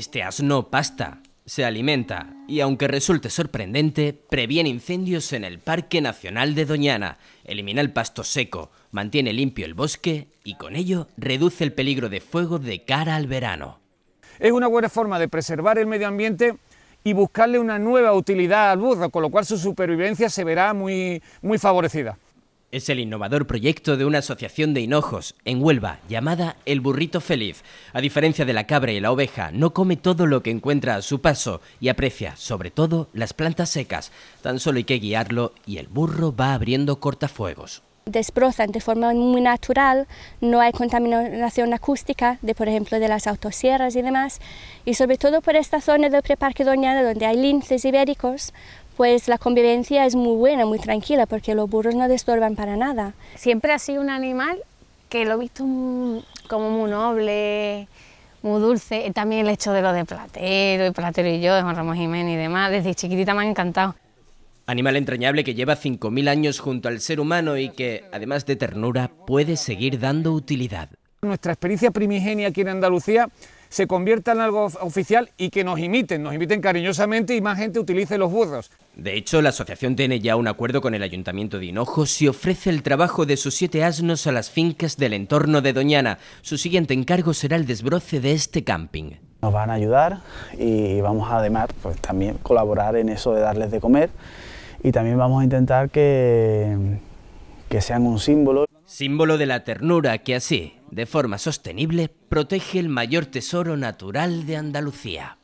Este asno pasta, se alimenta y, aunque resulte sorprendente, previene incendios en el Parque Nacional de Doñana, elimina el pasto seco, mantiene limpio el bosque y con ello reduce el peligro de fuego de cara al verano. Es una buena forma de preservar el medio ambiente y buscarle una nueva utilidad al burro, con lo cual su supervivencia se verá muy, muy favorecida es el innovador proyecto de una asociación de hinojos en Huelva llamada El Burrito Feliz. A diferencia de la cabra y la oveja, no come todo lo que encuentra a su paso y aprecia, sobre todo, las plantas secas. Tan solo hay que guiarlo y el burro va abriendo cortafuegos. Desbrozan de forma muy natural, no hay contaminación acústica, de, por ejemplo, de las autosierras y demás. Y sobre todo por esta zona del preparque Doñana, donde hay linces ibéricos, pues la convivencia es muy buena, muy tranquila, porque los burros no estorban para nada. Siempre ha sido un animal que lo he visto como muy noble, muy dulce. También el hecho de lo de Platero y Platero y yo, de Juan Ramos Jiménez y demás, desde chiquitita me ha encantado. Animal entrañable que lleva 5.000 años junto al ser humano y que, además de ternura, puede seguir dando utilidad. Nuestra experiencia primigenia aquí en Andalucía se convierta en algo oficial y que nos imiten, nos imiten cariñosamente y más gente utilice los burros. De hecho, la asociación tiene ya un acuerdo con el Ayuntamiento de Hinojos si ofrece el trabajo de sus siete asnos a las fincas del entorno de Doñana. Su siguiente encargo será el desbroce de este camping. Nos van a ayudar y vamos además pues, también colaborar en eso de darles de comer y también vamos a intentar que, que sean un símbolo símbolo de la ternura que así, de forma sostenible, protege el mayor tesoro natural de Andalucía.